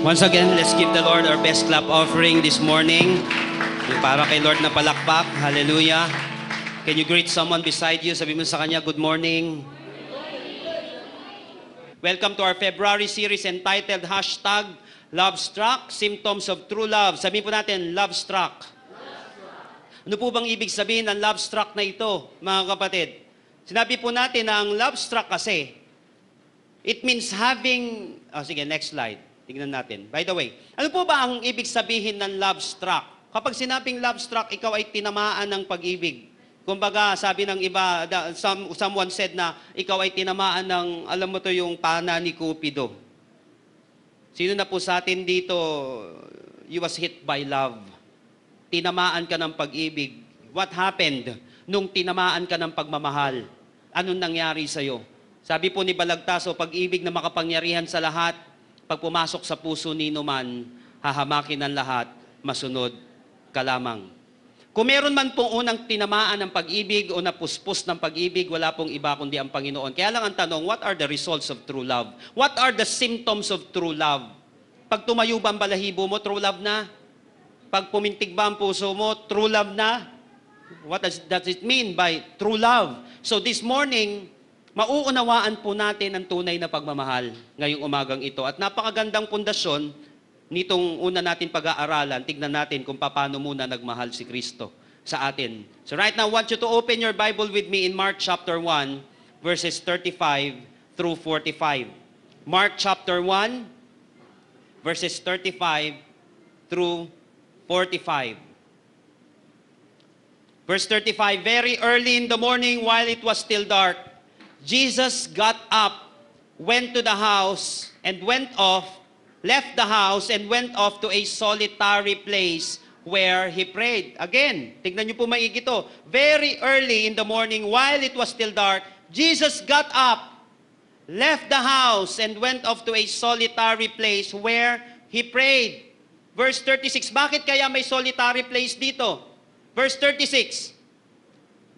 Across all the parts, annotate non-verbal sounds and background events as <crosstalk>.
Once again, let's give the Lord our best clap offering this morning. para kay Lord na palakpak. Hallelujah. Can you greet someone beside you? Sabi mo sa kanya, good morning. Welcome to our February series entitled Hashtag Love Struck, Symptoms of True Love. Sabihin po natin, Love Struck. Ano po bang ibig sabihin ng love struck na ito, mga kapatid? Sinabi po natin na ang love struck kasi, it means having, oh sige, next slide. Tingnan natin. By the way, ano po ba ang ibig sabihin ng love struck? Kapag sinabing love struck, ikaw ay tinamaan ng pag-ibig. Kumbaga, sabi ng iba, some, someone said na ikaw ay tinamaan ng, alam mo to yung pana ni Cupido. Sino na po sa atin dito, you was hit by love. Tinamaan ka ng pag-ibig. What happened nung tinamaan ka ng pagmamahal? Anong nangyari sa'yo? Sabi po ni Balagtaso, pag-ibig na makapangyarihan sa lahat, pag pumasok sa puso nino man, hahamakin ang lahat, masunod ka lamang. Kung meron man pong unang tinamaan ng pag-ibig o napuspos ng pag-ibig, wala pong iba kundi ang Panginoon. Kaya lang ang tanong, what are the results of true love? What are the symptoms of true love? Pag tumayo ba ang balahibo mo, true love na. Pag pumintig ba ang puso mo, true love na. What does, does it mean by true love? So this morning, mauunawaan po natin ang tunay na pagmamahal ngayong umagang ito. At napakagandang pundasyon nitong una natin pag-aaralan, tignan natin kung paano muna nagmahal si Kristo sa atin. So right now, I want you to open your Bible with me in Mark chapter 1, verses 35 through 45. Mark chapter 1, verses 35 through 45. Verse 35, Very early in the morning, while it was still dark, Jesus got up, went to the house, and went off, left the house, and went off to a solitary place where he prayed. Again, tignan niyo po maigi to. Very early in the morning, while it was still dark, Jesus got up, left the house, and went off to a solitary place where he prayed. Verse 36, bakit kaya may solitary place dito? Verse 36,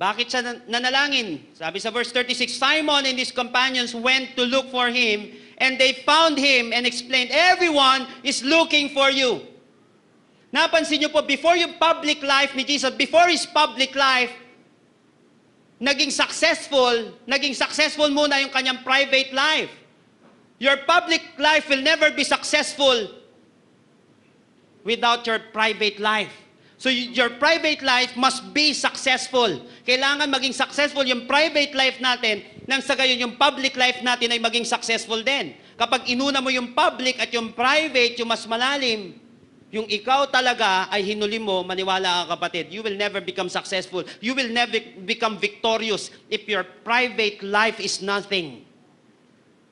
bakit siya nanalangin? Sabi sa verse 36, Simon and his companions went to look for him, and they found him and explained, Everyone is looking for you. Napansin niyo po, before yung public life ni Jesus, before his public life, naging successful, naging successful muna yung kanyang private life. Your public life will never be successful without your private life. So your private life must be successful. Kailangan maging successful yung private life natin nang sa gayon yung public life natin ay maging successful din. Kapag inuna mo yung public at yung private, yung mas malalim, yung ikaw talaga ay hinuli mo, maniwala ka kapatid, you will never become successful. You will never become victorious if your private life is nothing.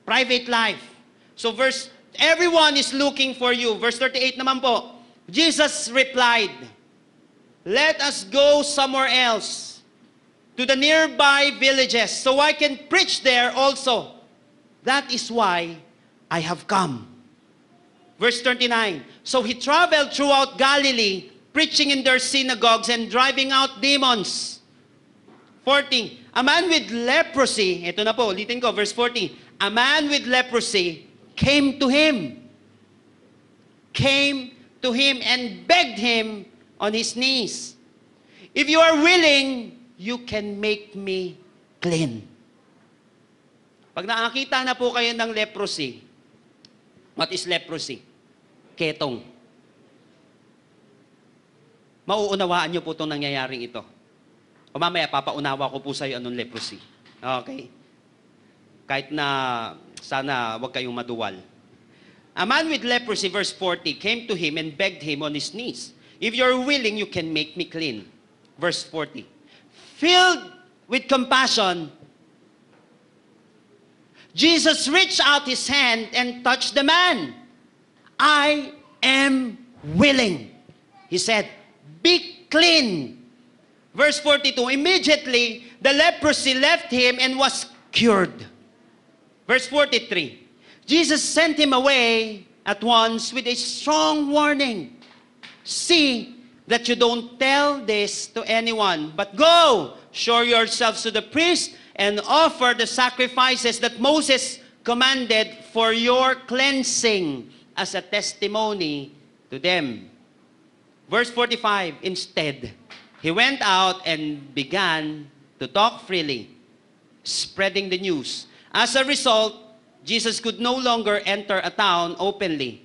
Private life. So verse, everyone is looking for you. Verse 38 naman po, Jesus replied, let us go somewhere else to the nearby villages so I can preach there also. That is why I have come. Verse 39 So he traveled throughout Galilee, preaching in their synagogues and driving out demons. 14 A man with leprosy, ito na po, ulitin ko, verse 14. A man with leprosy came to him, came to him and begged him on his knees. If you are willing, you can make me clean. Pag nakakita na po kayo ng leprosy, what is leprosy? Ketong. Mauunawaan niyo po itong nangyayaring ito. O mamaya, papaunawa ko po sa iyo anong leprosy. Okay? Kahit na sana wag kayong maduwal. A man with leprosy, verse 40, came to him and begged him on his knees If you're willing, you can make me clean. Verse 40. Filled with compassion, Jesus reached out his hand and touched the man. I am willing. He said, Be clean. Verse 42 Immediately the leprosy left him and was cured. Verse 43 Jesus sent him away at once with a strong warning See that you don't tell this to anyone, but go, show yourselves to the priest, and offer the sacrifices that Moses commanded for your cleansing as a testimony to them. Verse 45 Instead, he went out and began to talk freely, spreading the news. As a result, Jesus could no longer enter a town openly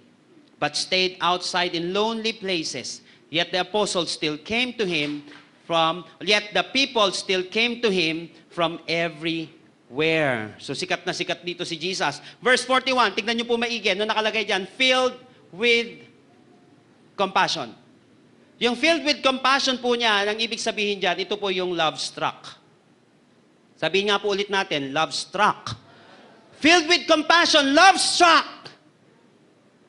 but stayed outside in lonely places. Yet the apostles still came to him from, yet the people still came to him from everywhere. So sikat na sikat dito si Jesus. Verse 41, tignan niyo po maigi, ano nakalagay diyan? Filled with compassion. Yung filled with compassion po niya, ang ibig sabihin diyan, ito po yung love struck. Sabihin nga po ulit natin, love struck. Filled with compassion, love struck.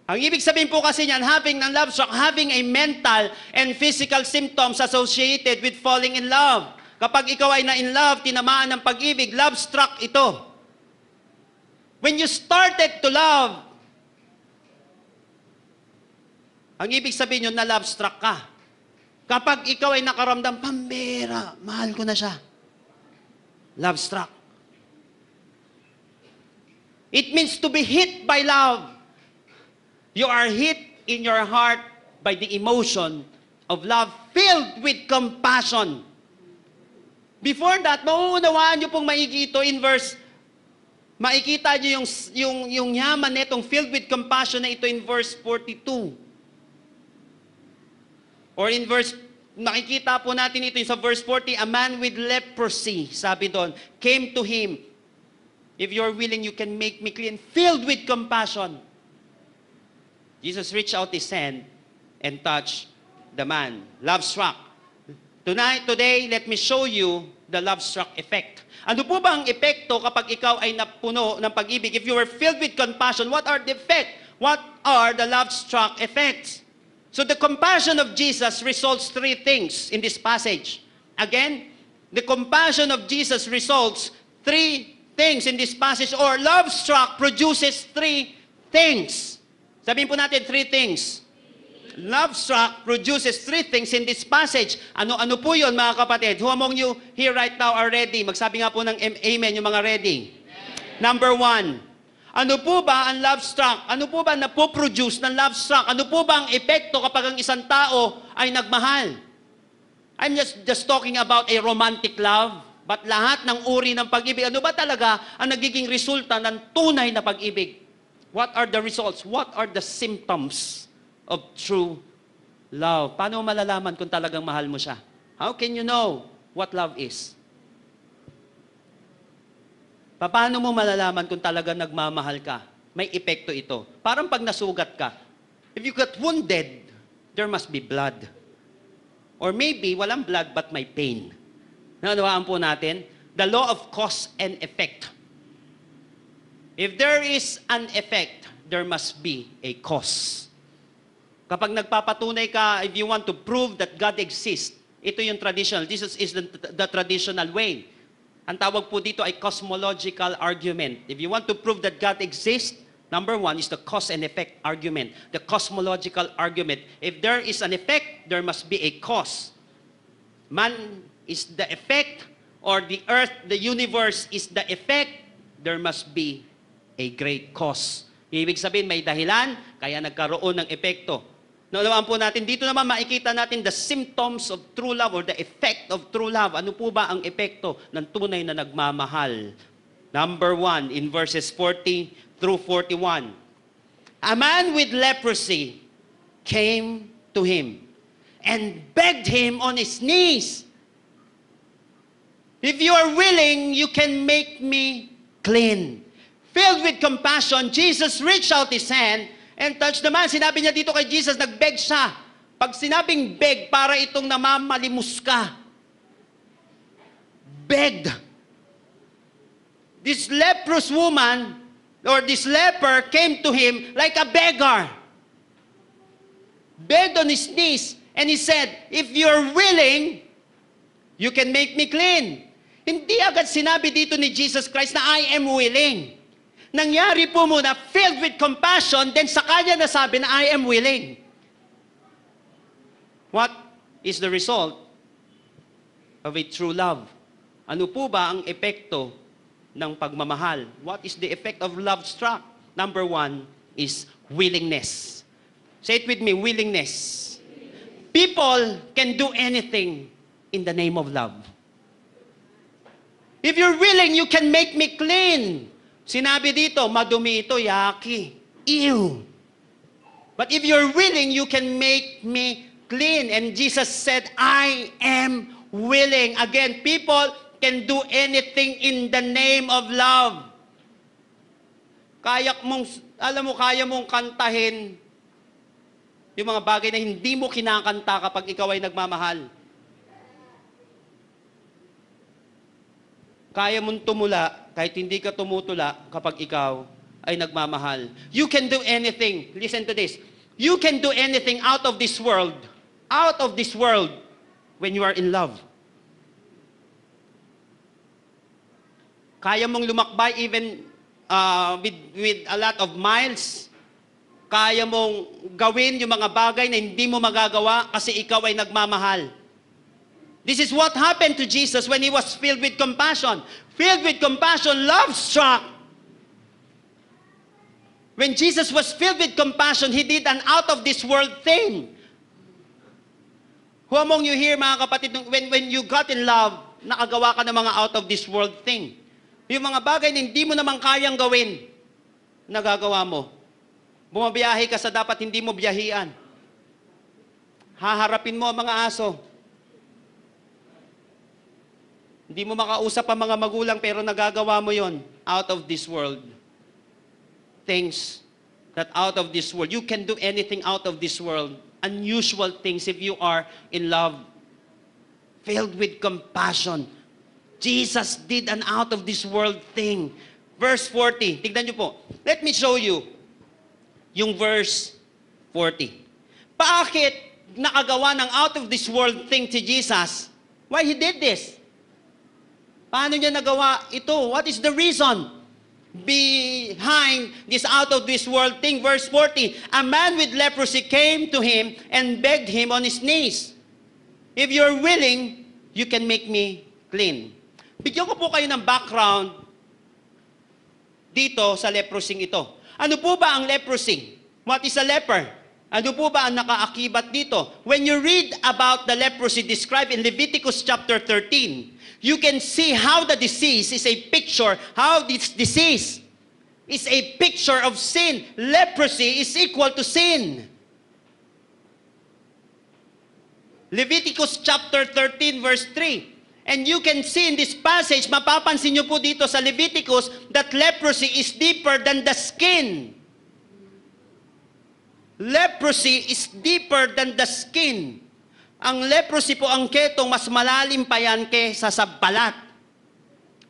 Ang ibig sabihin po kasi niyan, having ng love struck, having a mental and physical symptoms associated with falling in love. Kapag ikaw ay na-in love, tinamaan ng pag-ibig, love struck ito. When you started to love, ang ibig sabihin yun na love struck ka. Kapag ikaw ay nakaramdam, pambera, mahal ko na siya. Love struck. It means to be hit by love. You are hit in your heart by the emotion of love filled with compassion. Before that, mauunawaan niyo pong maigi in verse Makikita niyo yung, yung, yung yaman nitong filled with compassion na ito in verse 42. Or in verse, nakikita po natin ito sa verse 40, a man with leprosy, sabi doon, came to him, if you're willing, you can make me clean, filled with compassion. Jesus reached out his hand and touched the man. Love struck. Tonight, today, let me show you the love struck effect. Ano po ba ang epekto kapag ikaw ay napuno ng pag-ibig? If you were filled with compassion, what are the effect? What are the love struck effects? So the compassion of Jesus results three things in this passage. Again, the compassion of Jesus results three things in this passage or love struck produces three things. Sabihin po natin, three things. Love struck produces three things in this passage. Ano-ano po yun, mga kapatid? Who among you here right now are ready? Magsabi nga po ng amen yung mga ready. Number one, ano po ba ang love struck? Ano po ba na produce ng love struck? Ano po ba ang epekto kapag ang isang tao ay nagmahal? I'm just, just talking about a romantic love. But lahat ng uri ng pag-ibig, ano ba talaga ang nagiging resulta ng tunay na pag-ibig? What are the results? What are the symptoms of true love? Paano malalaman kung talagang mahal mo siya? How can you know what love is? Paano mo malalaman kung talagang nagmamahal ka? May epekto ito. Parang pag nasugat ka, if you got wounded, there must be blood. Or maybe walang blood but may pain. Naunawaan po natin, the law of cause and effect. If there is an effect, there must be a cause. Kapag nagpapatunay ka, if you want to prove that God exists, ito yung traditional. This is, is the, the traditional way. Ang tawag po dito ay cosmological argument. If you want to prove that God exists, number one is the cause and effect argument, the cosmological argument. If there is an effect, there must be a cause. Man is the effect, or the earth, the universe is the effect, there must be a great cause. Ibig sabihin, may dahilan, kaya nagkaroon ng epekto. Ano Naunawaan po natin, dito naman makikita natin the symptoms of true love or the effect of true love. Ano po ba ang epekto ng tunay na nagmamahal? Number one, in verses 40 through 41. A man with leprosy came to him and begged him on his knees, If you are willing, you can make me clean. Filled with compassion, Jesus reached out His hand and touched the man. Sinabi niya dito kay Jesus, nagbeg siya. Pag sinabing beg, para itong namamalimus ka. Begged. This leprous woman, or this leper, came to him like a beggar. Begged on his knees, and he said, If you're willing, you can make me clean. Hindi agad sinabi dito ni Jesus Christ na I am willing. Nangyari po muna, filled with compassion, then sa kanya nasabi na, I am willing. What is the result of a true love? Ano po ba ang epekto ng pagmamahal? What is the effect of love struck? Number one is willingness. Say it with me, willingness. People can do anything in the name of love. If you're willing, you can make me clean. Sinabi dito, madumi ito, yaki. Ew. But if you're willing, you can make me clean. And Jesus said, I am willing. Again, people can do anything in the name of love. Kaya mong, alam mo, kaya mong kantahin yung mga bagay na hindi mo kinakanta kapag ikaw ay nagmamahal. Kaya mong tumula kahit hindi ka tumutula kapag ikaw ay nagmamahal. You can do anything. Listen to this. You can do anything out of this world, out of this world, when you are in love. Kaya mong lumakbay even uh, with, with a lot of miles. Kaya mong gawin yung mga bagay na hindi mo magagawa kasi ikaw ay nagmamahal. This is what happened to Jesus when he was filled with compassion. Filled with compassion, love struck. When Jesus was filled with compassion, he did an out of this world thing. Who among you here, mga kapatid, when, when you got in love, nakagawa ka ng mga out of this world thing. Yung mga bagay na hindi mo naman kayang gawin, nagagawa mo. Bumabiyahe ka sa dapat hindi mo biyahian. Haharapin mo ang mga aso. Hindi mo makausap ang mga magulang pero nagagawa mo yon out of this world. Things that out of this world. You can do anything out of this world. Unusual things if you are in love. Filled with compassion. Jesus did an out of this world thing. Verse 40. Tignan niyo po. Let me show you yung verse 40. Bakit nakagawa ng out of this world thing si Jesus? Why He did this? Paano niya nagawa ito? What is the reason behind this out of this world thing? Verse 40, a man with leprosy came to him and begged him on his knees, If you're willing, you can make me clean. Bigyan ko po kayo ng background dito sa leprosy ito. Ano po ba ang leprosy? What is a leper? Ano po ba ang nakaakibat dito? When you read about the leprosy described in Leviticus chapter 13, you can see how the disease is a picture, how this disease is a picture of sin. Leprosy is equal to sin. Leviticus chapter 13 verse 3. And you can see in this passage, mapapansin nyo po dito sa Leviticus that leprosy is deeper than the skin. Leprosy is deeper than the skin. Ang leprosy po ang ketong mas malalim pa yan kaysa sa balat.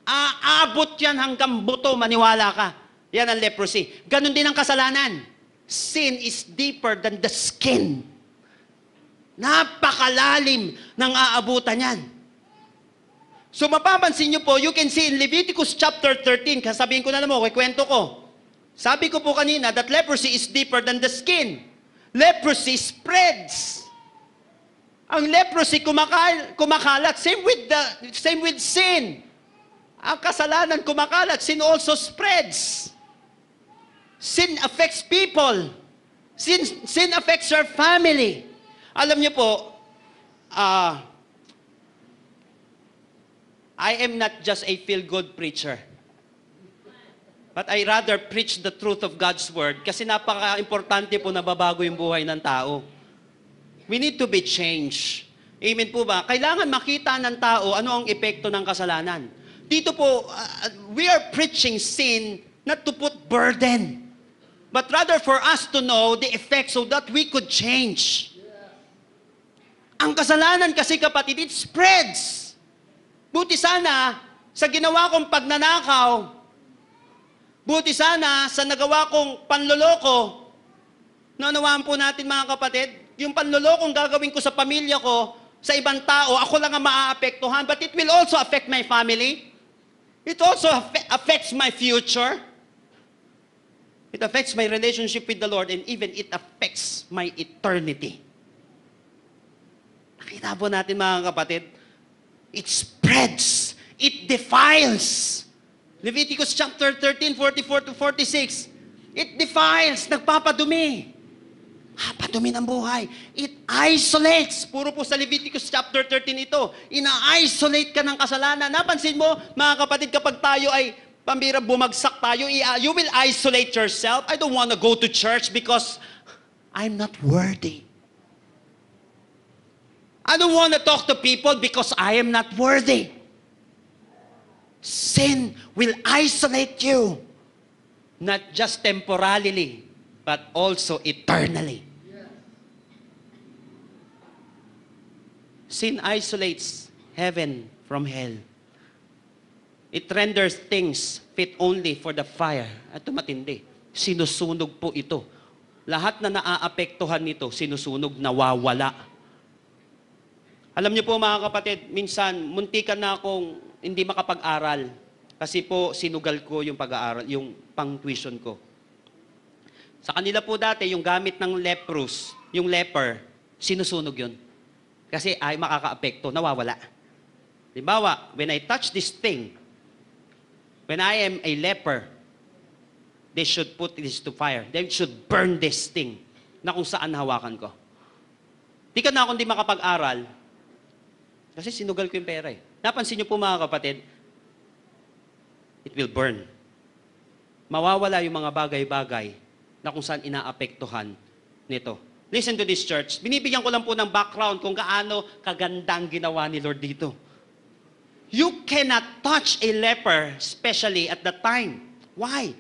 Aabot yan hanggang buto, maniwala ka. Yan ang leprosy. Ganon din ang kasalanan. Sin is deeper than the skin. Napakalalim ng aabutan yan. So mapapansin niyo po, you can see in Leviticus chapter 13, kasabihin ko na lang mo, kwento ko. Sabi ko po kanina that leprosy is deeper than the skin. Leprosy spreads. Ang leprosy kumakal, kumakalat. Same with, the, same with sin. Ang kasalanan kumakalat. Sin also spreads. Sin affects people. Sin, sin affects your family. Alam niyo po, uh, I am not just a feel-good preacher. But I rather preach the truth of God's Word kasi napaka-importante po nababago yung buhay ng tao. We need to be changed. Amen po ba? Kailangan makita ng tao ano ang epekto ng kasalanan. Dito po, uh, we are preaching sin not to put burden, but rather for us to know the effect so that we could change. Ang kasalanan kasi kapatid, it spreads. Buti sana sa ginawa kong pagnanakaw, buti sana sa nagawa kong panloloko, naunawaan po natin mga kapatid, yung panlolokong gagawin ko sa pamilya ko, sa ibang tao, ako lang ang maaapektuhan, but it will also affect my family. It also affects my future. It affects my relationship with the Lord and even it affects my eternity. Nakita po natin mga kapatid, it spreads, it defiles. Leviticus chapter 13, 44 to 46, it defiles, nagpapadumi. Ah, padumi ng buhay. It isolates. Puro po sa Leviticus chapter 13 ito. Ina-isolate ka ng kasalanan. Napansin mo, mga kapatid, kapag tayo ay pambira bumagsak tayo, uh, you will isolate yourself. I don't want to go to church because I'm not worthy. I don't want to talk to people because I am not worthy. Sin will isolate you, not just temporarily, but also eternally. Sin isolates heaven from hell. It renders things fit only for the fire. At tumatindi, Sinusunog po ito. Lahat na naaapektuhan nito, sinusunog, nawawala. Alam niyo po mga kapatid, minsan muntikan na akong hindi makapag-aral kasi po sinugal ko yung pag-aaral, yung pang-tuition ko. Sa kanila po dati, yung gamit ng leprous, yung leper, sinusunog yun. Kasi ay makakaapekto, nawawala. Limbawa, when I touch this thing, when I am a leper, they should put this to fire. They should burn this thing na kung saan hawakan ko. Di ka na akong di makapag-aral kasi sinugal ko yung pera eh. Napansin niyo po mga kapatid, it will burn. Mawawala yung mga bagay-bagay na kung saan inaapektuhan nito. Listen to this church. Binibigyan ko lang po ng background kung gaano kagandang ginawa ni Lord dito. You cannot touch a leper, especially at that time. Why?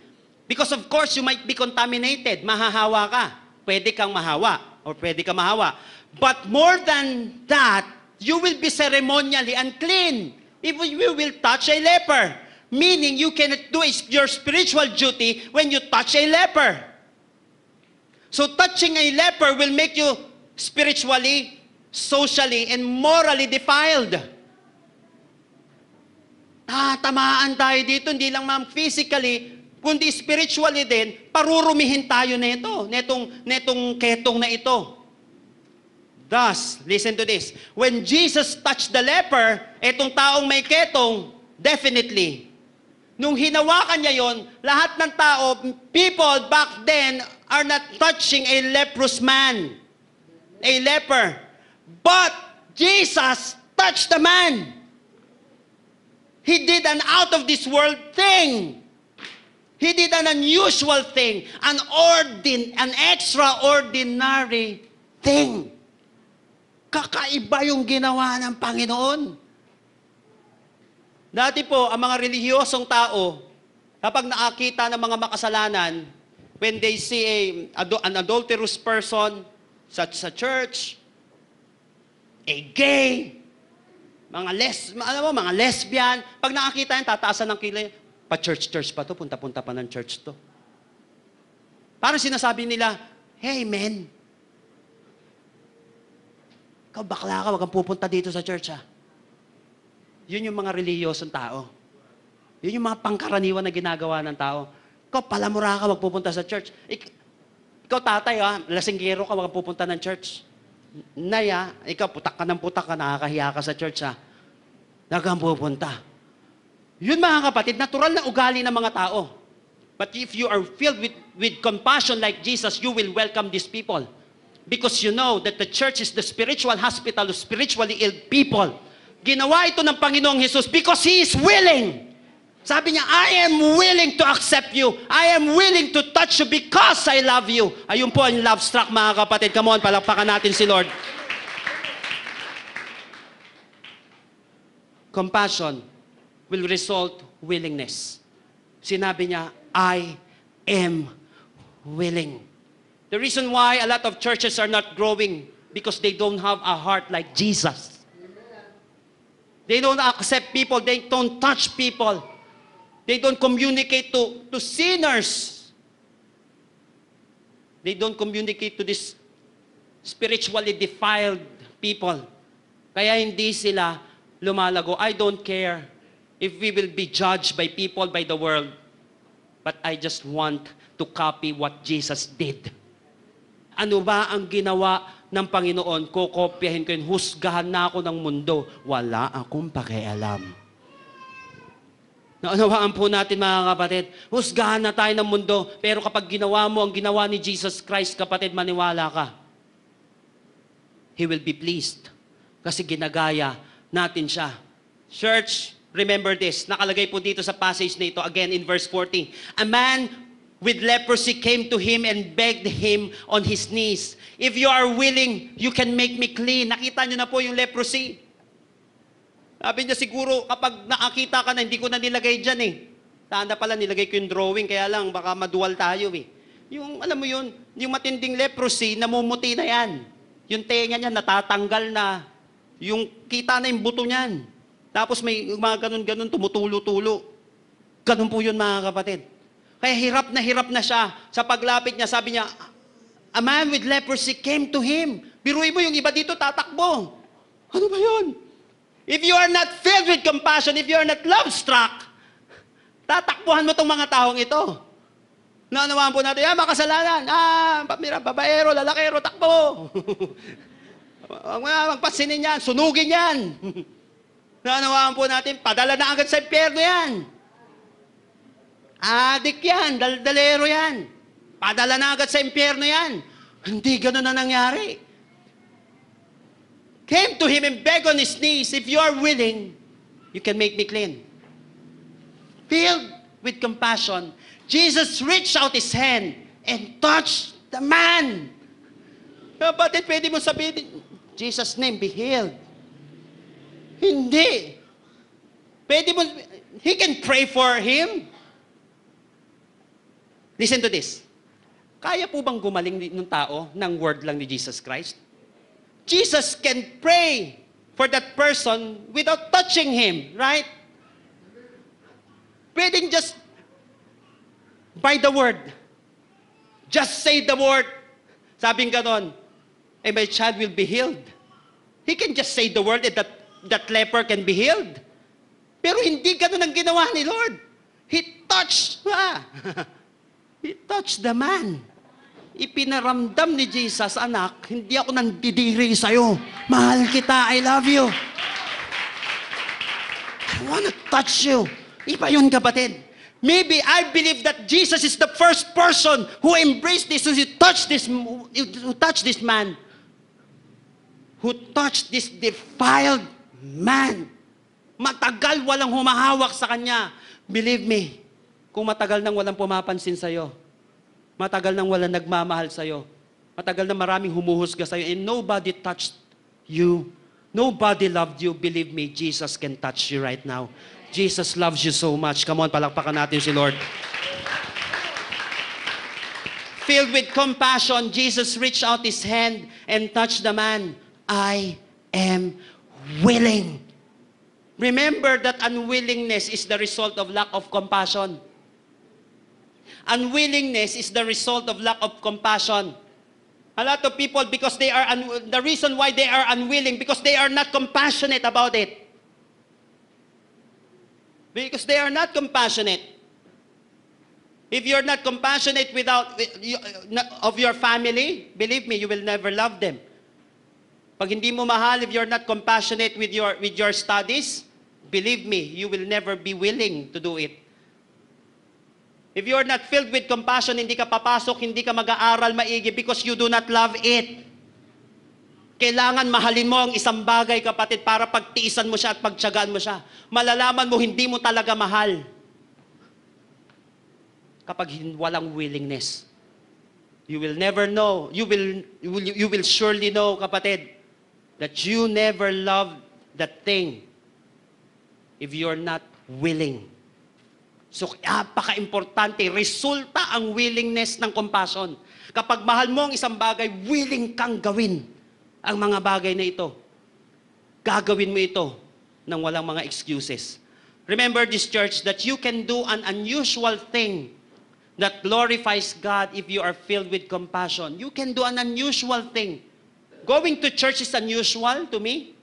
Because of course, you might be contaminated. Mahahawa ka. Pwede kang mahawa or pwede ka mahawa. But more than that, you will be ceremonially unclean if you will touch a leper. Meaning, you cannot do your spiritual duty when you touch a leper. So touching a leper will make you spiritually, socially, and morally defiled. Tatamaan ah, tayo dito, hindi lang ma'am physically, kundi spiritually din, parurumihin tayo nito, netong, netong ketong na ito. Thus, listen to this, when Jesus touched the leper, etong taong may ketong, definitely, nung hinawakan niya yon, lahat ng tao, people back then, are not touching a leprous man, a leper. But Jesus touched the man. He did an out of this world thing. He did an unusual thing, an ordin, an extraordinary thing. Kakaiba yung ginawa ng Panginoon. Dati po, ang mga relihiyosong tao, kapag nakakita ng mga makasalanan, when they see a, an adulterous person, such sa church, a gay, mga les, alam mo, mga lesbian, pag nakakita yan, tataasan ng kilay, pa-church-church pa to, punta-punta pa ng church to. Parang sinasabi nila, hey men, ikaw bakla ka, wag kang pupunta dito sa church ha. Yun yung mga reliyosong tao. Yun yung mga pangkaraniwan na ginagawa ng tao. Ikaw, palamura ka, wag pupunta sa church. Ik- ikaw, tatay, ha? Ah, lasinggero ka, wag pupunta ng church. Naya, ah, ikaw, putak ka ng putak ka, nakakahiya ka sa church, ha? Ah. Nagang pupunta. Yun, mga kapatid, natural na ugali ng mga tao. But if you are filled with, with compassion like Jesus, you will welcome these people. Because you know that the church is the spiritual hospital of spiritually ill people. Ginawa ito ng Panginoong Jesus because He is willing. Sabi niya, I am willing to accept you. I am willing to touch you because I love you. Ayun po ang love struck mga kapatid. Come on, palakpakan natin si Lord. Compassion will result willingness. Sinabi niya, I am willing. The reason why a lot of churches are not growing because they don't have a heart like Jesus. They don't accept people. They don't touch people. They don't communicate to, to sinners. They don't communicate to this spiritually defiled people. Kaya hindi sila lumalago. I don't care if we will be judged by people, by the world. But I just want to copy what Jesus did. Ano ba ang ginawa ng Panginoon? Kukopyahin ko yun. Husgahan na ako ng mundo. Wala akong pakialam. Naunawaan po natin mga kapatid, husgahan na tayo ng mundo, pero kapag ginawa mo ang ginawa ni Jesus Christ, kapatid, maniwala ka. He will be pleased kasi ginagaya natin siya. Church, remember this. Nakalagay po dito sa passage na ito, again in verse 40. A man with leprosy came to him and begged him on his knees, If you are willing, you can make me clean. Nakita niyo na po yung leprosy. Sabi niya, siguro kapag nakakita ka na, hindi ko na nilagay dyan eh. Tanda na pala, nilagay ko yung drawing, kaya lang, baka madual tayo eh. Yung, alam mo yun, yung matinding leprosy, namumuti na yan. Yung tenga niya, natatanggal na. Yung kita na yung buto niyan. Tapos may mga ganun-ganun, tumutulo-tulo. Ganun po yun, mga kapatid. Kaya hirap na hirap na siya. Sa paglapit niya, sabi niya, a man with leprosy came to him. Biruin mo yung iba dito, tatakbo. Ano ba yun? If you are not filled with compassion, if you are not love-struck, tatakbuhan mo tong mga taong ito. Naunawaan po natin, ah, makasalanan, ah, pamira, babaero, lalakero, takbo. Huwag <laughs> mo na magpasinin yan, sunugin yan. <laughs> Naunawaan po natin, padala na agad sa impyerno yan. Adik yan, daldalero yan. Padala na agad sa impyerno yan. Hindi ganun na nangyari came to him and begged on his knees, If you are willing, you can make me clean. Filled with compassion, Jesus reached out his hand and touched the man. Kapatid, pwede mo sabihin, Jesus' name, be healed. Hindi. Pwede mo, he can pray for him. Listen to this. Kaya po bang gumaling ng tao ng word lang ni Jesus Christ? Jesus can pray for that person without touching him, right? Praying just by the word. Just say the word. Sabing ganon, and eh, my child will be healed. He can just say the word and eh, that, that leper can be healed. Pero hindi ganun ang ginawa ni Lord. He touched, ah, <laughs> he touched the man. ipinaramdam ni Jesus, anak, hindi ako nandidiri sa'yo. Mahal kita, I love you. I wanna touch you. Iba yun, kapatid. Maybe I believe that Jesus is the first person who embraced this, who touched this, who touched this man, who touched this defiled man. Matagal walang humahawak sa kanya. Believe me, kung matagal nang walang pumapansin sa'yo, Matagal nang wala nagmamahal sa'yo. Matagal na maraming humuhusga sa'yo and nobody touched you. Nobody loved you. Believe me, Jesus can touch you right now. Jesus loves you so much. Come on, palakpakan natin si Lord. Filled with compassion, Jesus reached out His hand and touched the man. I am willing. Remember that unwillingness is the result of lack of compassion. Unwillingness is the result of lack of compassion. A lot of people, because they are, un- the reason why they are unwilling, because they are not compassionate about it. Because they are not compassionate. If you're not compassionate without, uh, of your family, believe me, you will never love them. Pag hindi mo mahal, if you're not compassionate with your, with your studies, believe me, you will never be willing to do it. If you are not filled with compassion, hindi ka papasok, hindi ka mag-aaral maigi because you do not love it. Kailangan mahalin mo ang isang bagay, kapatid, para pagtiisan mo siya at pagtsagaan mo siya. Malalaman mo, hindi mo talaga mahal. Kapag walang willingness. You will never know. You will, you will, you will surely know, kapatid, that you never loved that thing if you're not willing So, napaka-importante, resulta ang willingness ng compassion. Kapag mahal mo ang isang bagay, willing kang gawin ang mga bagay na ito. Gagawin mo ito nang walang mga excuses. Remember this church that you can do an unusual thing that glorifies God if you are filled with compassion. You can do an unusual thing. Going to church is unusual to me.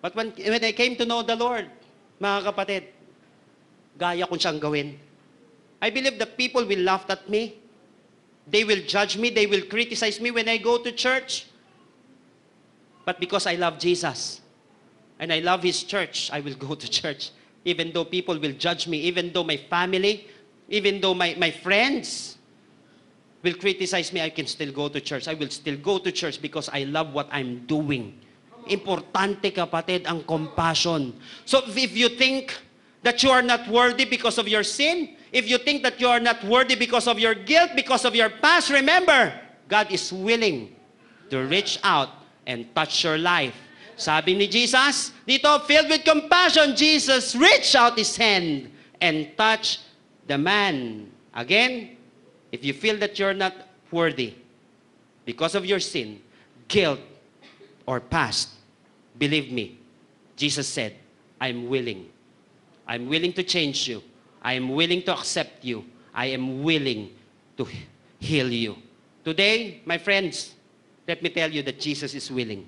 But when, when I came to know the Lord, mga kapatid, gaya ko siyang gawin. I believe that people will laugh at me. They will judge me. They will criticize me when I go to church. But because I love Jesus and I love His church, I will <laughs> go to church. Even though people will judge me, even though my family, even though my, my friends will criticize me, I can still go to church. I will still go to church because I love what I'm doing. Importante kapatid ang compassion. So if you think that you are not worthy because of your sin, if you think that you are not worthy because of your guilt, because of your past, remember, God is willing to reach out and touch your life. Sabi ni Jesus, dito, filled with compassion, Jesus reached out His hand and touched the man. Again, if you feel that you're not worthy because of your sin, guilt, or past, believe me, Jesus said, I'm willing I'm willing to change you. I am willing to accept you. I am willing to heal you. Today, my friends, let me tell you that Jesus is willing.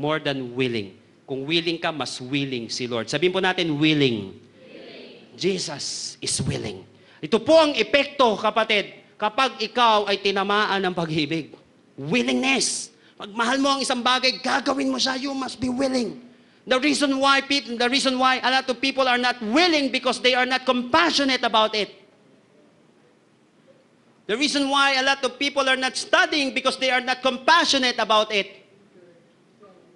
More than willing. Kung willing ka, mas willing si Lord. Sabihin po natin, willing. willing. Jesus is willing. Ito po ang epekto, kapatid, kapag ikaw ay tinamaan ng pag-ibig. Willingness. Pag mahal mo ang isang bagay, gagawin mo siya, you must be willing. The reason why people, the reason why a lot of people are not willing because they are not compassionate about it. The reason why a lot of people are not studying because they are not compassionate about it.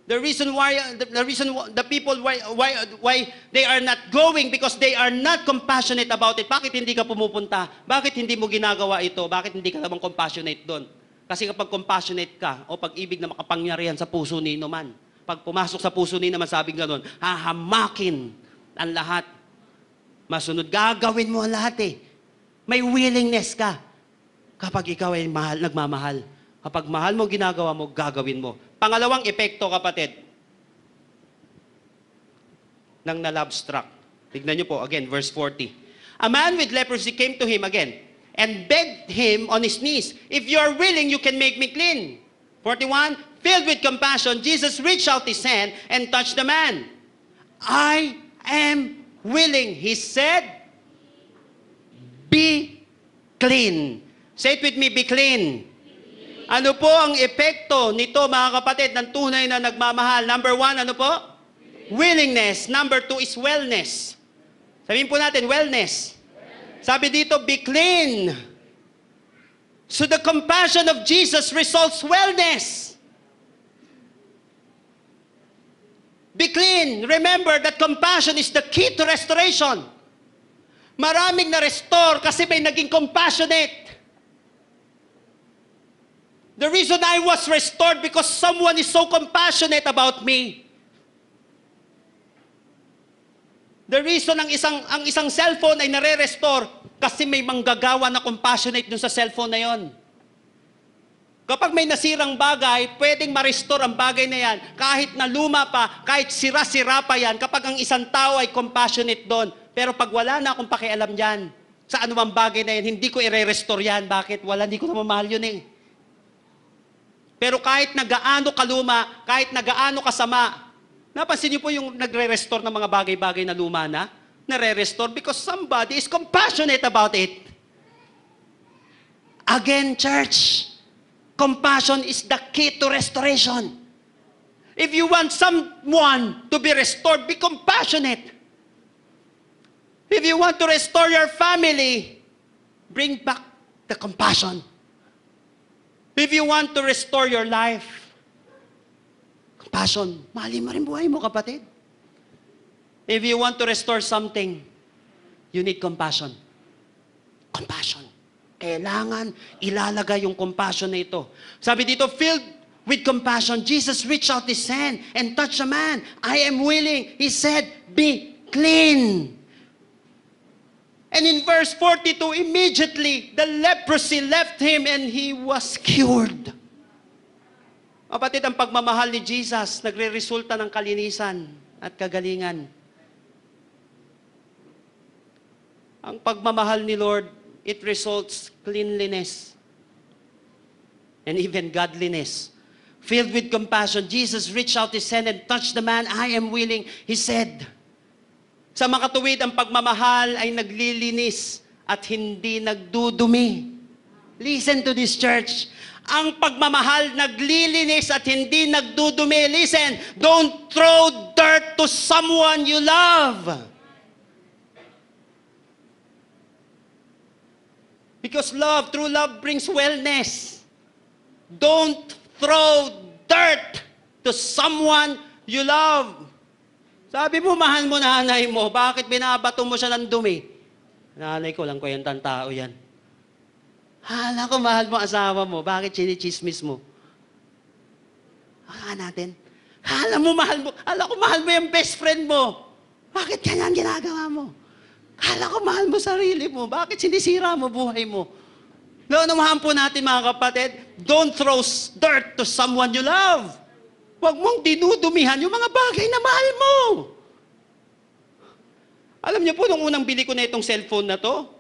The reason why the, the reason why, the people why, why why they are not going because they are not compassionate about it. Bakit hindi ka pumupunta? Bakit hindi mo ginagawa ito? Bakit hindi ka naman compassionate doon? Kasi kapag compassionate ka o pag-ibig na makapangyarihan sa puso ni Inuman, pag pumasok sa puso niya naman sabi ganun, hahamakin ang lahat. Masunod, gagawin mo ang lahat eh. May willingness ka. Kapag ikaw ay mahal, nagmamahal. Kapag mahal mo ginagawa mo, gagawin mo. Pangalawang epekto, kapatid, Nang na-love struck. Tignan niyo po, again, verse 40. A man with leprosy came to him again and begged him on his knees, If you are willing, you can make me clean. 41, Filled with compassion, Jesus reached out his hand and touched the man. I am willing, he said. Be clean. Say it with me, be clean. Ano po ang epekto nito, mga kapatid, ng tunay na nagmamahal? Number one, ano po? Willingness. Number two is wellness. Sabihin po natin, wellness. Sabi dito, be clean. So the compassion of Jesus results wellness. Be clean. Remember that compassion is the key to restoration. Maraming na-restore kasi may naging compassionate. The reason I was restored because someone is so compassionate about me. The reason ang isang ang isang cellphone ay nare-restore kasi may manggagawa na compassionate dun sa cellphone na 'yon. Kapag may nasirang bagay, pwedeng ma-restore ang bagay na yan. Kahit na luma pa, kahit sira-sira pa yan, kapag ang isang tao ay compassionate doon. Pero pag wala na akong pakialam yan, sa anumang bagay na yan, hindi ko i-restore yan. Bakit? Wala, hindi ko na mamahal yun eh. Pero kahit na gaano kaluma, kahit na gaano kasama, napansin niyo po yung nagre-restore ng mga bagay-bagay na luma na? Nare-restore because somebody is compassionate about it. Again, church, Compassion is the key to restoration. If you want someone to be restored, be compassionate. If you want to restore your family, bring back the compassion. If you want to restore your life, compassion. Mali mo rin buhay mo, kapatid. If you want to restore something, you need compassion. Compassion. Kailangan ilalagay yung compassion na ito. Sabi dito, filled with compassion, Jesus reached out His hand and touched a man. I am willing. He said, be clean. And in verse 42, immediately the leprosy left him and he was cured. Kapatid, ang pagmamahal ni Jesus nagre-resulta ng kalinisan at kagalingan. Ang pagmamahal ni Lord it results cleanliness and even godliness. Filled with compassion, Jesus reached out his hand and touched the man. I am willing, he said. Sa makatuwid, ang pagmamahal ay naglilinis at hindi nagdudumi. Listen to this church. Ang pagmamahal naglilinis at hindi nagdudumi. Listen, don't throw dirt to someone you love. Because love, true love brings wellness. Don't throw dirt to someone you love. Sabi mo, mahal mo nanay mo. Bakit binabato mo siya ng dumi? Nanay ko lang ko yan, tantao yan. Hala ko, mahal mo asawa mo. Bakit chinichismis mo? Hala natin. Hala mo, mahal mo. Hala ko, mahal mo yung best friend mo. Bakit ganyan ginagawa mo? Kala ko mahal mo sarili mo. Bakit sinisira mo buhay mo? Naunawahan po natin mga kapatid, don't throw dirt to someone you love. Huwag mong dinudumihan yung mga bagay na mahal mo. Alam niyo po, nung unang bili ko na itong cellphone na to,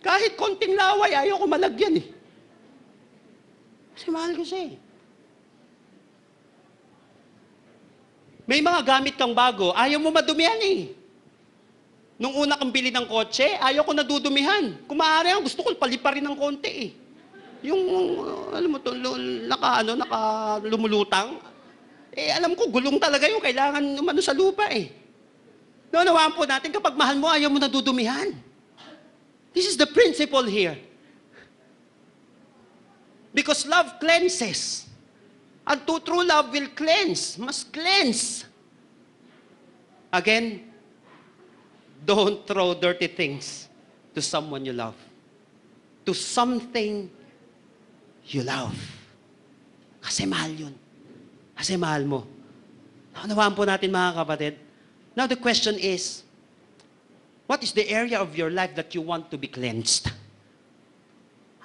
kahit konting laway, ayaw ko malagyan eh. Kasi mahal ko siya eh. May mga gamit kang bago, ayaw mo madumihan eh. Nung una kang bili ng kotse, ayaw ko nadudumihan. Kung maaari, gusto ko rin ng konti eh. Yung, uh, alam mo to, naka, ano, naka lumulutang. Eh, alam ko, gulong talaga yung kailangan umano sa lupa eh. Naunawaan po natin, kapag mahal mo, ayaw mo nadudumihan. This is the principle here. Because love cleanses. And to true love will cleanse, must cleanse. Again, Don't throw dirty things to someone you love. To something you love. Kasi mahal yun. Kasi mahal mo. Naunawaan po natin mga kapatid. Now the question is, what is the area of your life that you want to be cleansed?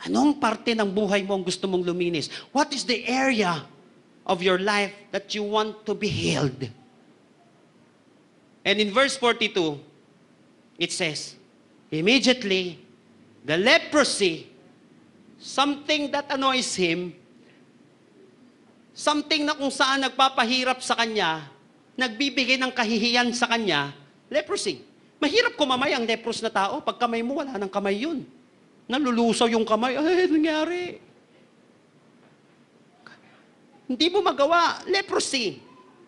Anong parte ng buhay mo ang gusto mong luminis? What is the area of your life that you want to be healed? And in verse 42, It says, immediately, the leprosy, something that annoys him, something na kung saan nagpapahirap sa kanya, nagbibigay ng kahihiyan sa kanya, leprosy. Mahirap kumamay ang lepros na tao. Pag kamay mo, wala ng kamay yun. Nalulusaw yung kamay. Ay, nangyari. Hindi mo magawa. Leprosy.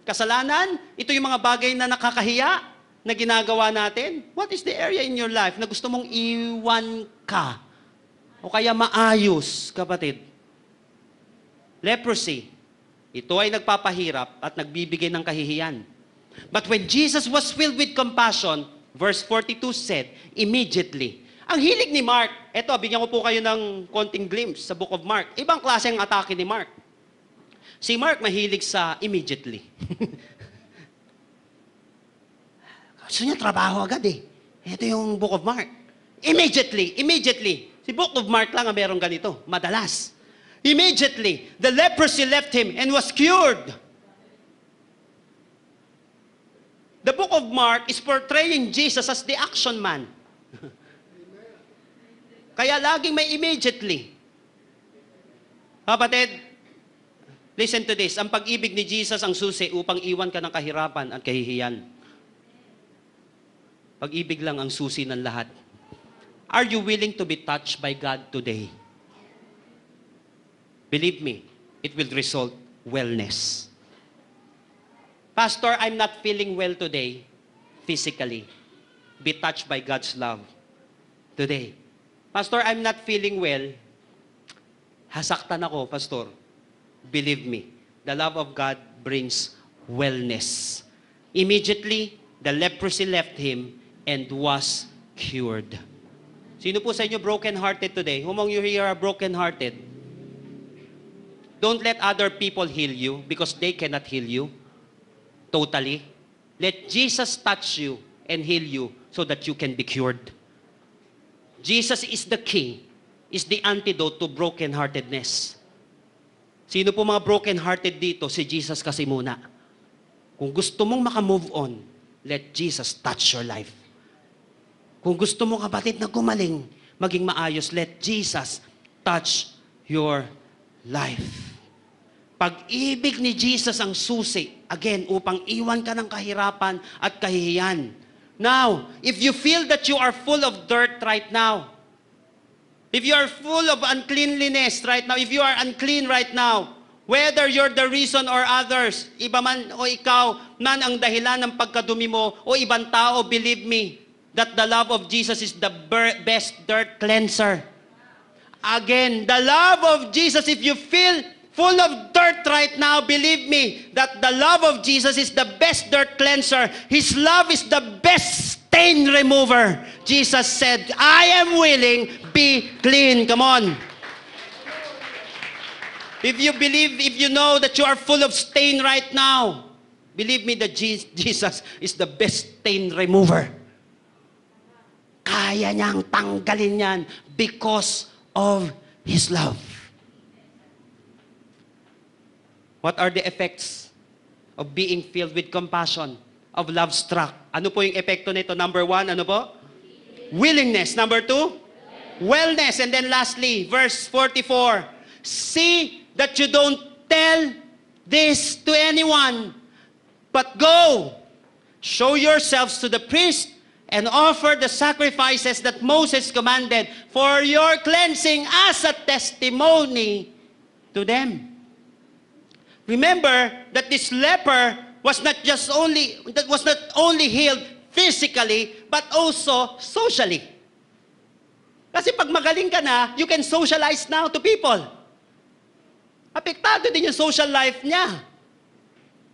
Kasalanan, ito yung mga bagay na nakakahiya, na ginagawa natin? What is the area in your life na gusto mong iwan ka? O kaya maayos, kapatid? Leprosy. Ito ay nagpapahirap at nagbibigay ng kahihiyan. But when Jesus was filled with compassion, verse 42 said, immediately. Ang hilig ni Mark, eto, bigyan ko po kayo ng konting glimpse sa book of Mark. Ibang klase ang atake ni Mark. Si Mark mahilig sa immediately. <laughs> Gusto niya trabaho agad eh. Ito yung Book of Mark. Immediately, immediately. Si Book of Mark lang ang meron ganito, madalas. Immediately, the leprosy left him and was cured. The book of Mark is portraying Jesus as the action man. <laughs> Kaya laging may immediately. Kapatid, listen to this. Ang pag-ibig ni Jesus ang susi upang iwan ka ng kahirapan at kahihiyan. Pag-ibig lang ang susi ng lahat. Are you willing to be touched by God today? Believe me, it will result wellness. Pastor, I'm not feeling well today physically. Be touched by God's love today. Pastor, I'm not feeling well. Hasaktan ako, Pastor. Believe me, the love of God brings wellness. Immediately, the leprosy left him and was cured. Sino po sa inyo broken-hearted today? Who among you here are broken-hearted? Don't let other people heal you because they cannot heal you totally. Let Jesus touch you and heal you so that you can be cured. Jesus is the key, is the antidote to brokenheartedness. Sino po mga brokenhearted dito? Si Jesus kasi muna. Kung gusto mong makamove on, let Jesus touch your life. Kung gusto mo kapatid na gumaling, maging maayos, let Jesus touch your life. Pag-ibig ni Jesus ang susi, again, upang iwan ka ng kahirapan at kahihiyan. Now, if you feel that you are full of dirt right now, if you are full of uncleanliness right now, if you are unclean right now, whether you're the reason or others, iba man o ikaw, man ang dahilan ng pagkadumi mo o ibang tao, believe me, that the love of Jesus is the best dirt cleanser. Again, the love of Jesus, if you feel full of dirt right now, believe me that the love of Jesus is the best dirt cleanser. His love is the best stain remover. Jesus said, I am willing, be clean. Come on. If you believe, if you know that you are full of stain right now, believe me that Jesus is the best stain remover. kaya niyang tanggalin yan because of His love. What are the effects of being filled with compassion, of love struck? Ano po yung epekto nito? Number one, ano po? Willingness. Number two? Wellness. And then lastly, verse 44, See that you don't tell this to anyone, but go, show yourselves to the priest, and offer the sacrifices that Moses commanded for your cleansing as a testimony to them. Remember that this leper was not just only that was not only healed physically but also socially. Kasi pag magaling ka na, you can socialize now to people. Apektado din yung social life niya.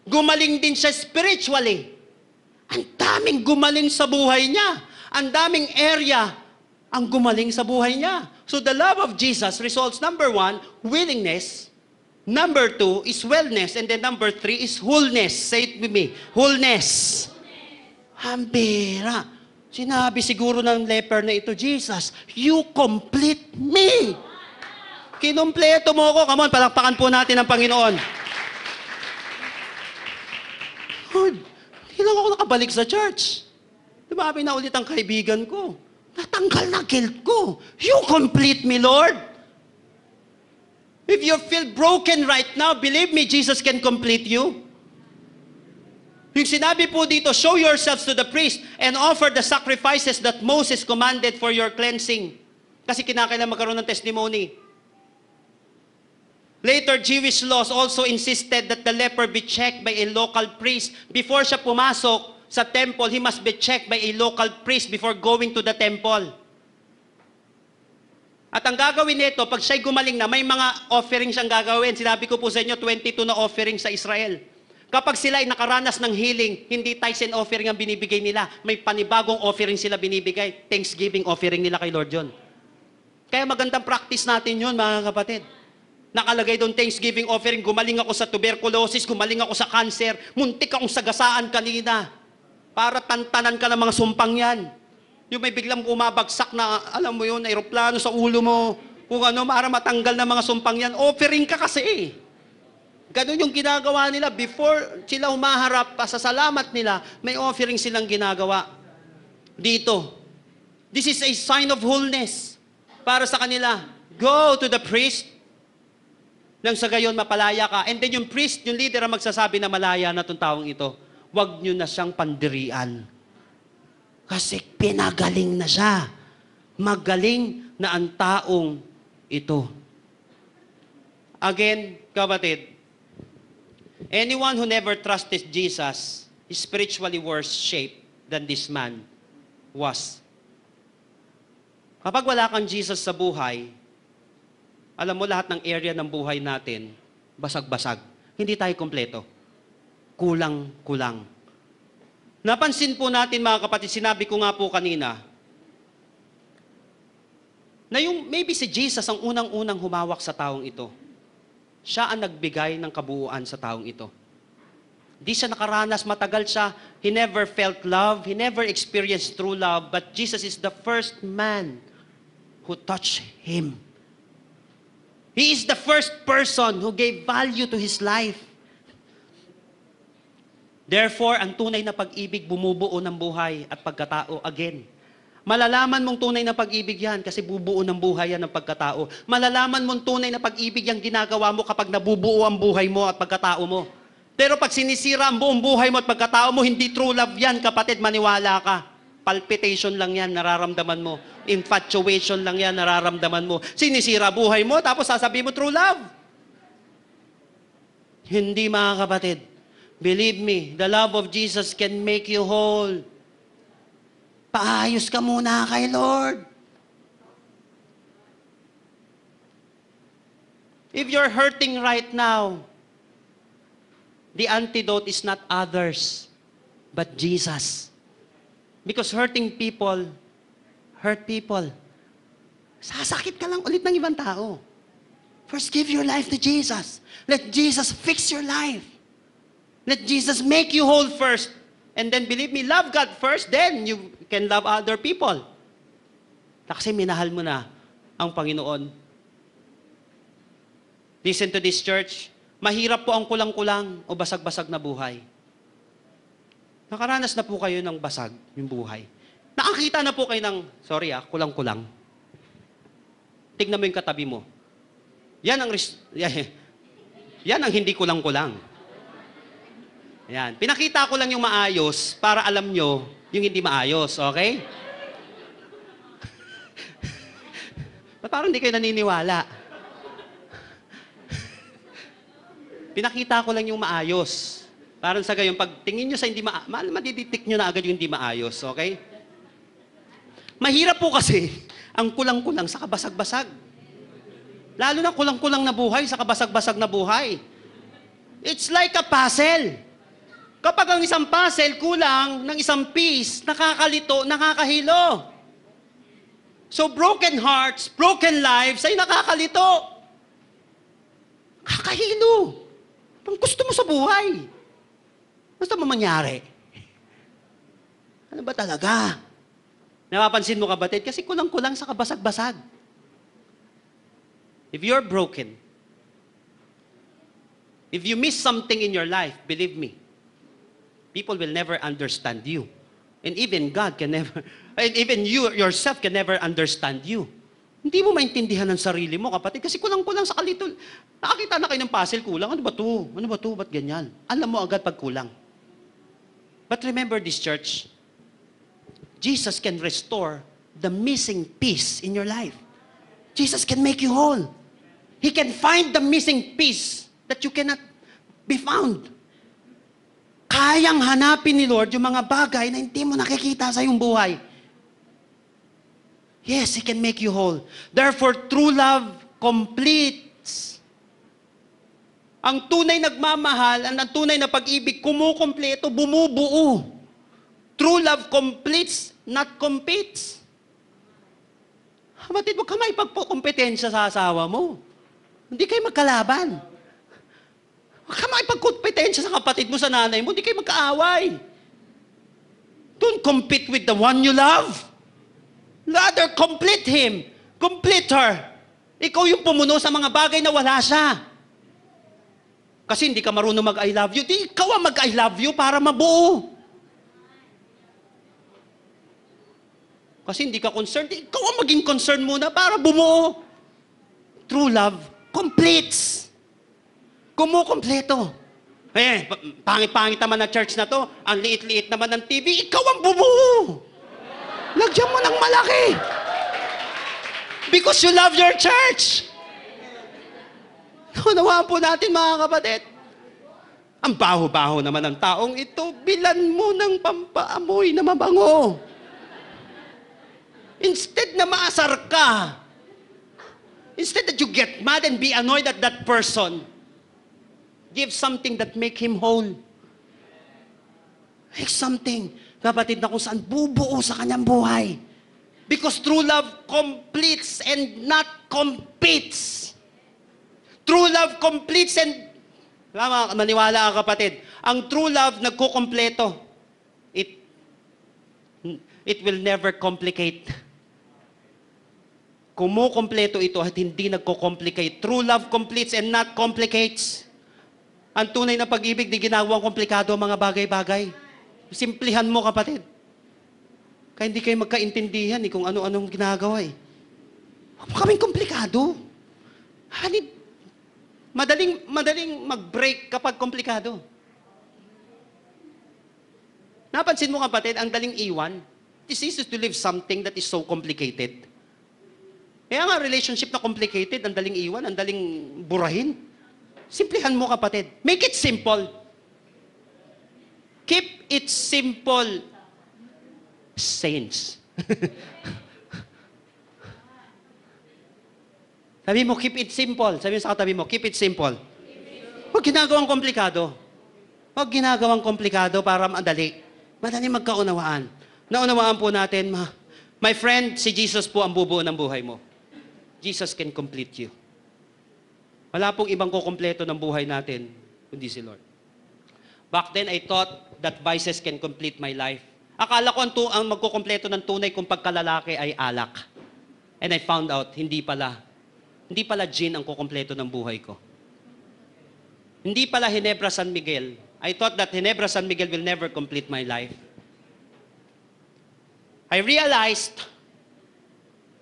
Gumaling din siya spiritually. Ang daming gumaling sa buhay niya. Ang daming area ang gumaling sa buhay niya. So the love of Jesus results, number one, willingness. Number two is wellness. And then number three is wholeness. Say it with me. Wholeness. Hambira. Sinabi siguro ng leper na ito, Jesus, you complete me. Kinumpleto mo ako. Come on, palakpakan po natin ang Panginoon. Good. Kailan ako nakabalik sa church? Dumami na ulit ang kaibigan ko. Natanggal na guilt ko. You complete me, Lord. If you feel broken right now, believe me, Jesus can complete you. Yung sinabi po dito, show yourselves to the priest and offer the sacrifices that Moses commanded for your cleansing. Kasi kinakailangan magkaroon ng testimony. Later, Jewish laws also insisted that the leper be checked by a local priest. Before siya pumasok sa temple, he must be checked by a local priest before going to the temple. At ang gagawin nito, pag siya'y gumaling na, may mga offering siyang gagawin. Sinabi ko po sa inyo, 22 na offering sa Israel. Kapag sila ay nakaranas ng healing, hindi tithes and offering ang binibigay nila. May panibagong offering sila binibigay. Thanksgiving offering nila kay Lord John. Kaya magandang practice natin yun, mga kapatid. Nakalagay doon Thanksgiving offering, gumaling ako sa tuberculosis, gumaling ako sa cancer, muntik akong sagasaan kanina. Para tantanan ka ng mga sumpang yan. Yung may biglang umabagsak na, alam mo yun, aeroplano sa ulo mo, kung ano, para matanggal ng mga sumpang yan, offering ka kasi eh. Ganun yung ginagawa nila. Before sila humaharap pa sa salamat nila, may offering silang ginagawa. Dito. This is a sign of wholeness para sa kanila. Go to the priest nang sa gayon, mapalaya ka. And then yung priest, yung leader, ang magsasabi na malaya na itong taong ito. Huwag nyo na siyang pandirian. Kasi pinagaling na siya. Magaling na ang taong ito. Again, kapatid, anyone who never trusted Jesus is spiritually worse shape than this man was. Kapag wala kang Jesus sa buhay, alam mo, lahat ng area ng buhay natin, basag-basag. Hindi tayo kompleto. Kulang-kulang. Napansin po natin mga kapatid, sinabi ko nga po kanina, na yung maybe si Jesus ang unang-unang humawak sa taong ito. Siya ang nagbigay ng kabuuan sa taong ito. Di siya nakaranas, matagal siya. He never felt love. He never experienced true love. But Jesus is the first man who touched him. He is the first person who gave value to his life. Therefore, ang tunay na pag-ibig bumubuo ng buhay at pagkatao again. Malalaman mong tunay na pag-ibig yan kasi bubuo ng buhay yan ng pagkatao. Malalaman mong tunay na pag-ibig yung ginagawa mo kapag nabubuo ang buhay mo at pagkatao mo. Pero pag sinisira ang buong buhay mo at pagkatao mo, hindi true love yan, kapatid, maniwala ka. Palpitation lang yan, nararamdaman mo. Infatuation lang yan, nararamdaman mo. Sinisira buhay mo, tapos sasabihin mo, true love. Hindi mga kapatid. Believe me, the love of Jesus can make you whole. Paayos ka muna kay Lord. If you're hurting right now, the antidote is not others, but Jesus. Because hurting people, hurt people. Sasakit ka lang ulit ng ibang tao. First, give your life to Jesus. Let Jesus fix your life. Let Jesus make you whole first. And then, believe me, love God first, then you can love other people. Kasi minahal mo na ang Panginoon. Listen to this, church. Mahirap po ang kulang-kulang o basag-basag na buhay. Nakaranas na po kayo ng basag yung buhay. Nakakita na po kayo ng, sorry ah, kulang-kulang. Tignan mo yung katabi mo. Yan ang, res- <laughs> yan ang hindi kulang-kulang. Yan. Pinakita ko lang yung maayos para alam nyo yung hindi maayos, okay? <laughs> Ba't parang hindi kayo naniniwala? <laughs> Pinakita ko lang yung maayos. Parang sa gayon, pag tingin nyo sa hindi maayos, madiditik nyo na agad yung hindi maayos, okay? Mahirap po kasi ang kulang-kulang sa kabasag-basag. Lalo na kulang-kulang na buhay sa kabasag-basag na buhay. It's like a puzzle. Kapag ang isang puzzle kulang ng isang piece, nakakalito, nakakahilo. So broken hearts, broken lives ay nakakalito. Kakahilo. Ang gusto mo sa buhay. Gusto mo mangyari? Ano ba talaga? Napapansin mo kapatid, kasi kulang-kulang sa kabasag-basag. If you're broken, if you miss something in your life, believe me, people will never understand you. And even God can never, <laughs> and even you yourself can never understand you. Hindi mo maintindihan ang sarili mo, kapatid, kasi kulang-kulang sa kalitol. Nakakita na kayo ng puzzle, kulang. Ano ba to? Ano ba to? Ba't ganyan? Alam mo agad pag kulang. But remember this, church. Jesus can restore the missing piece in your life. Jesus can make you whole. He can find the missing piece that you cannot be found. Kayang hanapin ni Lord yung mga bagay na hindi mo nakikita sa iyong buhay. Yes, He can make you whole. Therefore, true love completes ang tunay nagmamahal, ang tunay na pag-ibig, kumukumpleto, bumubuo. True love completes, not competes. Kapatid, huwag ka maipagkompetensya sa asawa mo. Hindi kayo magkalaban. Huwag ka maipagkompetensya sa kapatid mo, sa nanay mo. Hindi kayo magkaaway. Don't compete with the one you love. Rather, complete him. Complete her. Ikaw yung pumuno sa mga bagay na wala siya. Kasi hindi ka marunong mag-I love you. Di ikaw ang mag-I love you para mabuo. Kasi hindi ka concerned. Di ikaw ang maging concerned muna para bumuo. True love completes. Kumukompleto. Eh, pangit-pangit naman ang church na to. Ang liit-liit naman ng TV. Ikaw ang bumuo. Lagyan mo ng malaki. Because you love your church. Unawaan po natin mga kapatid. Ang baho-baho naman ng taong ito, bilan mo ng pampaamoy na mabango. Instead na maasar ka, instead that you get mad and be annoyed at that person, give something that make him whole. Make something, kapatid, na kung saan bubuo sa kanyang buhay. Because true love completes and not competes. True love completes and, mga, maniwala ka kapatid, ang true love nagkukompleto. It, it will never complicate. Kumukompleto ito at hindi nagko-complicate. True love completes and not complicates. Ang tunay na pag-ibig di ginawang komplikado ang mga bagay-bagay. Simplihan mo, kapatid. Kaya hindi kayo magkaintindihan eh, kung ano-anong ginagawa eh. Huwag kaming komplikado. Hanib, Madaling, madaling mag-break kapag komplikado. Napansin mo kapatid, ang daling iwan. It is easy to leave something that is so complicated. Kaya nga, relationship na complicated, ang daling iwan, ang daling burahin. Simplihan mo kapatid. Make it simple. Keep it simple. Saints. <laughs> Sabi mo, keep it simple. Sabi mo sa katabi mo, keep it simple. Huwag ginagawang komplikado. Huwag ginagawang komplikado para madali. Madali magkaunawaan. Naunawaan po natin, ma, my friend, si Jesus po ang bubuo ng buhay mo. Jesus can complete you. Wala pong ibang kukompleto ng buhay natin, kundi si Lord. Back then, I thought that vices can complete my life. Akala ko ang, tu- ang magkukompleto ng tunay kung pagkalalaki ay alak. And I found out, hindi pala hindi pala gin ang kukompleto ng buhay ko. Hindi pala Hinebra San Miguel. I thought that Hinebra San Miguel will never complete my life. I realized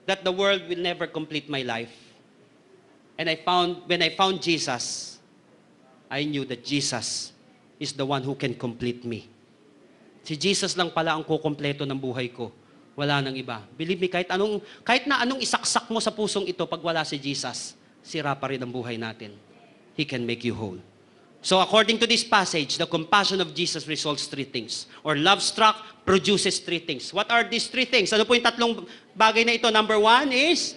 that the world will never complete my life. And I found, when I found Jesus, I knew that Jesus is the one who can complete me. Si Jesus lang pala ang kukompleto ng buhay ko. Wala nang iba. Believe me, kahit, anong, kahit na anong isaksak mo sa pusong ito, pag wala si Jesus, sira pa rin ang buhay natin. He can make you whole. So according to this passage, the compassion of Jesus results three things. Or love struck produces three things. What are these three things? Ano po yung tatlong bagay na ito? Number one is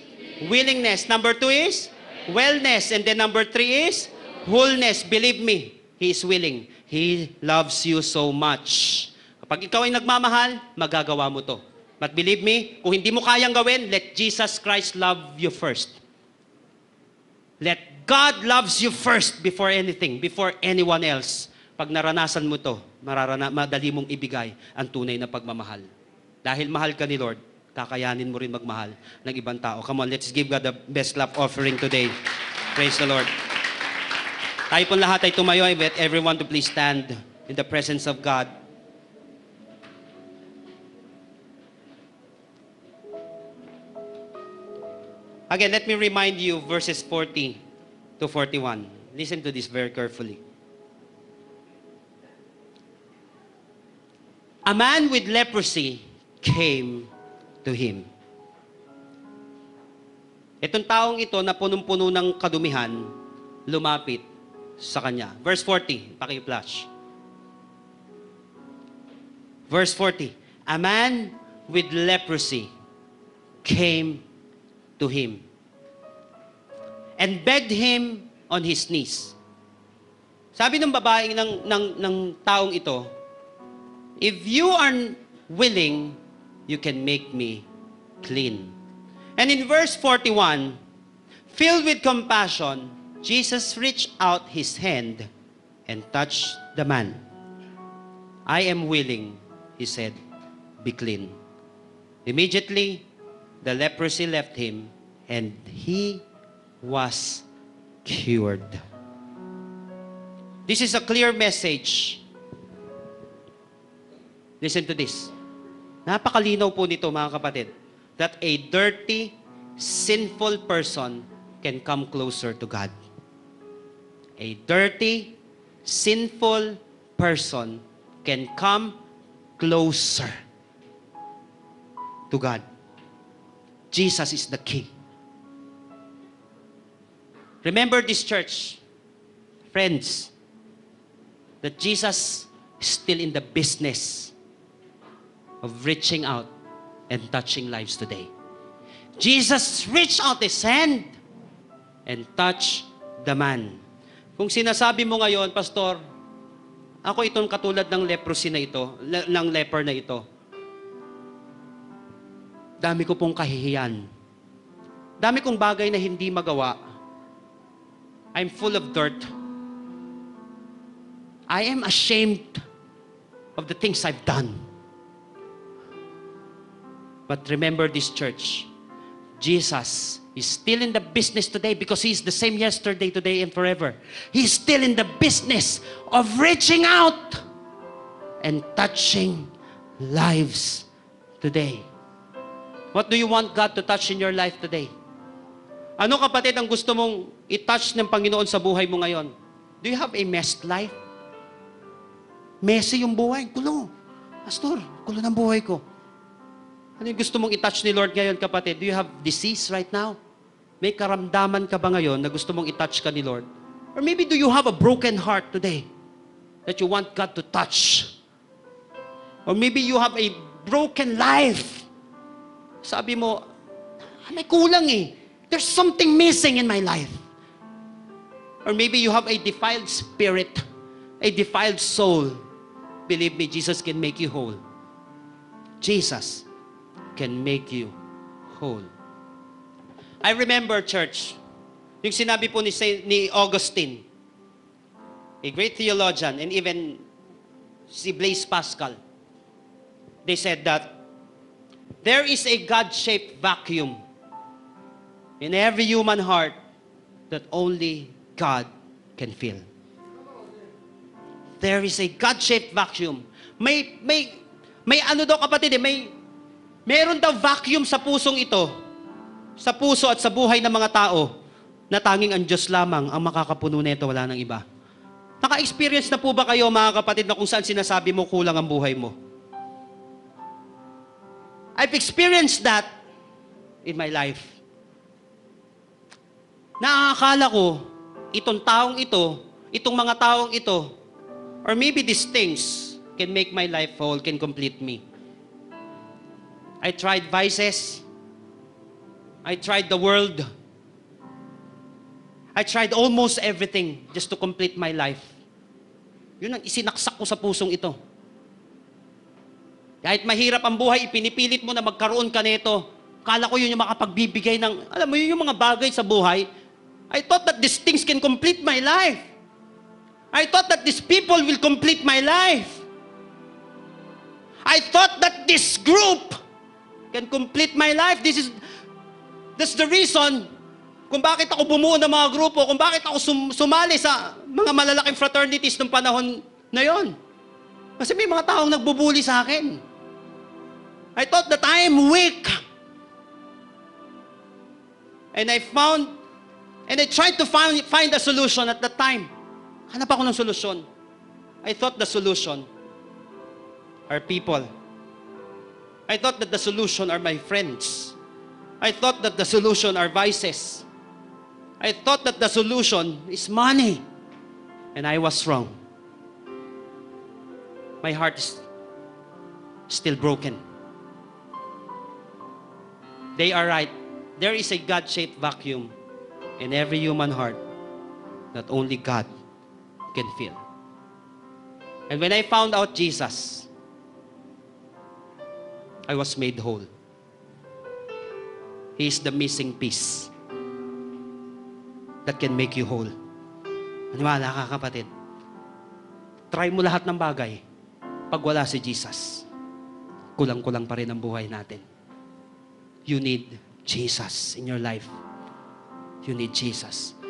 willingness. Number two is wellness. And then number three is wholeness. Believe me, He is willing. He loves you so much. Kapag ikaw ay nagmamahal, magagawa mo to. But believe me, kung hindi mo kayang gawin, let Jesus Christ love you first. Let God loves you first before anything, before anyone else. Pag naranasan mo to, mararana, madali mong ibigay ang tunay na pagmamahal. Dahil mahal ka ni Lord, kakayanin mo rin magmahal ng ibang tao. Come on, let's give God the best love offering today. Praise the Lord. Tayo pong lahat ay tumayo. I bet everyone to please stand in the presence of God. Again, let me remind you verses 40 to 41. Listen to this very carefully. A man with leprosy came to him. Itong taong ito na punong-puno ng kadumihan, lumapit sa kanya. Verse 40, paki-flash. Verse 40, A man with leprosy came to him and begged him on his knees. Sabi ng babaeng ng, ng, ng taong ito, If you are willing, you can make me clean. And in verse 41, filled with compassion, Jesus reached out his hand and touched the man. I am willing, he said, be clean. Immediately, the leprosy left him and he was cured. This is a clear message. Listen to this. Napakalinaw po nito mga kapatid that a dirty, sinful person can come closer to God. A dirty, sinful person can come closer to God. Jesus is the King. Remember this church, friends, that Jesus is still in the business of reaching out and touching lives today. Jesus reached out His hand and touched the man. Kung sinasabi mo ngayon, Pastor, ako itong katulad ng leprosy na ito, ng leper na ito. Dami ko pong kahihiyan. Dami kong bagay na hindi magawa I'm full of dirt. I am ashamed of the things I've done. But remember this church. Jesus is still in the business today because he's the same yesterday, today, and forever. He's still in the business of reaching out and touching lives today. What do you want God to touch in your life today? Ano kapatid ang gusto mong i-touch ng Panginoon sa buhay mo ngayon? Do you have a messed life? Messy yung buhay, kulo. Pastor, kulo ng buhay ko. Ano yung gusto mong i-touch ni Lord ngayon kapatid? Do you have disease right now? May karamdaman ka ba ngayon na gusto mong i-touch ka ni Lord? Or maybe do you have a broken heart today that you want God to touch? Or maybe you have a broken life. Sabi mo, ah, may kulang eh. There's something missing in my life. Or maybe you have a defiled spirit, a defiled soul. Believe me, Jesus can make you whole. Jesus can make you whole. I remember, church, yung sinabi po ni, Saint, ni Augustine, a great theologian, and even si Blaise Pascal, they said that there is a God-shaped vacuum in every human heart that only God can fill. There is a God-shaped vacuum. May, may, may ano daw kapatid eh, may, meron daw vacuum sa pusong ito, sa puso at sa buhay ng mga tao, na tanging ang Diyos lamang ang makakapuno nito, wala nang iba. Naka-experience na po ba kayo mga kapatid na kung saan sinasabi mo kulang ang buhay mo? I've experienced that in my life. Naakala ko, itong taong ito, itong mga taong ito, or maybe these things can make my life whole, can complete me. I tried vices. I tried the world. I tried almost everything just to complete my life. Yun ang isinaksak ko sa pusong ito. Kahit mahirap ang buhay, ipinipilit mo na magkaroon ka nito. Kala ko yun yung makapagbibigay ng, alam mo yun yung mga bagay sa buhay I thought that these things can complete my life. I thought that these people will complete my life. I thought that this group can complete my life. This is that's the reason kung bakit ako bumuo ng mga grupo, kung bakit ako sum- sumali sa mga malalaking fraternities ng panahon na yon. Kasi may mga taong nagbubuli sa akin. I thought that I am weak. And I found And I tried to find, find a solution at that time. Hanap ako ng solusyon. I thought the solution are people. I thought that the solution are my friends. I thought that the solution are vices. I thought that the solution is money. And I was wrong. My heart is still broken. They are right. There is a God shaped vacuum in every human heart that only God can fill. And when I found out Jesus, I was made whole. He is the missing piece that can make you whole. Maniwala ka kapatid. Try mo lahat ng bagay pag wala si Jesus. Kulang-kulang pa rin ang buhay natin. You need Jesus in your life. You need Jesus.